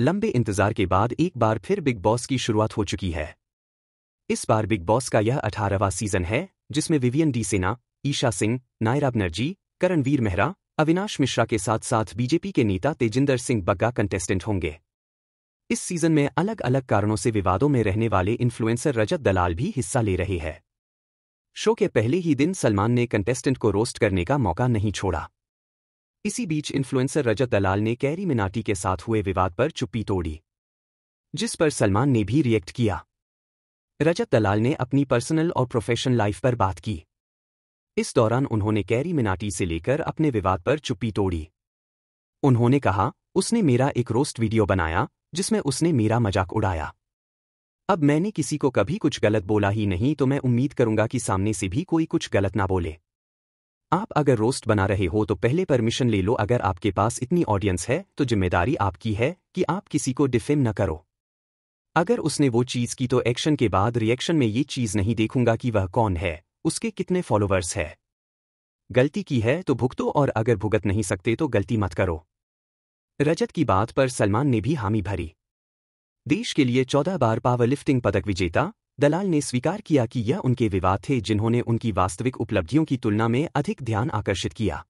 लंबे इंतजार के बाद एक बार फिर बिग बॉस की शुरुआत हो चुकी है इस बार बिग बॉस का यह अठारहवा सीजन है जिसमें विवियन डी सेना ईशा सिंह नायरा बनर्जी करणवीर मेहरा अविनाश मिश्रा के साथ साथ बीजेपी के नेता तेजिंदर सिंह बग्गा कंटेस्टेंट होंगे इस सीजन में अलग अलग कारणों से विवादों में रहने वाले इन्फ्लुएंसर रजत दलाल भी हिस्सा ले रहे हैं शो के पहले ही दिन सलमान ने कंटेस्टेंट को रोस्ट करने का मौका नहीं छोड़ा इसी बीच इन्फ्लुएंसर रजत दलाल ने कैरी मिनाटी के साथ हुए विवाद पर चुप्पी तोड़ी जिस पर सलमान ने भी रिएक्ट किया रजत दलाल ने अपनी पर्सनल और प्रोफेशनल लाइफ पर बात की इस दौरान उन्होंने कैरी मिनाटी से लेकर अपने विवाद पर चुप्पी तोड़ी उन्होंने कहा उसने मेरा एक रोस्ट वीडियो बनाया जिसमें उसने मेरा मजाक उड़ाया अब मैंने किसी को कभी कुछ गलत बोला ही नहीं तो मैं उम्मीद करूंगा कि सामने से भी कोई कुछ गलत ना बोले आप अगर रोस्ट बना रहे हो तो पहले परमिशन ले लो अगर आपके पास इतनी ऑडियंस है तो जिम्मेदारी आपकी है कि आप किसी को डिफेम न करो अगर उसने वो चीज़ की तो एक्शन के बाद रिएक्शन में ये चीज़ नहीं देखूंगा कि वह कौन है उसके कितने फॉलोअर्स है गलती की है तो भुगतो और अगर भुगत नहीं सकते तो गलती मत करो रजत की बात पर सलमान ने भी हामी भरी देश के लिए चौदह बार पावर लिफ्टिंग पदक विजेता दलाल ने स्वीकार किया कि यह उनके विवाद थे जिन्होंने उनकी वास्तविक उपलब्धियों की तुलना में अधिक ध्यान आकर्षित किया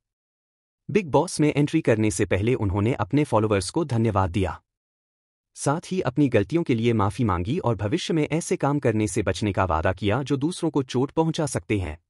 बिग बॉस में एंट्री करने से पहले उन्होंने अपने फॉलोअर्स को धन्यवाद दिया साथ ही अपनी गलतियों के लिए माफी मांगी और भविष्य में ऐसे काम करने से बचने का वादा किया जो दूसरों को चोट पहुंचा सकते हैं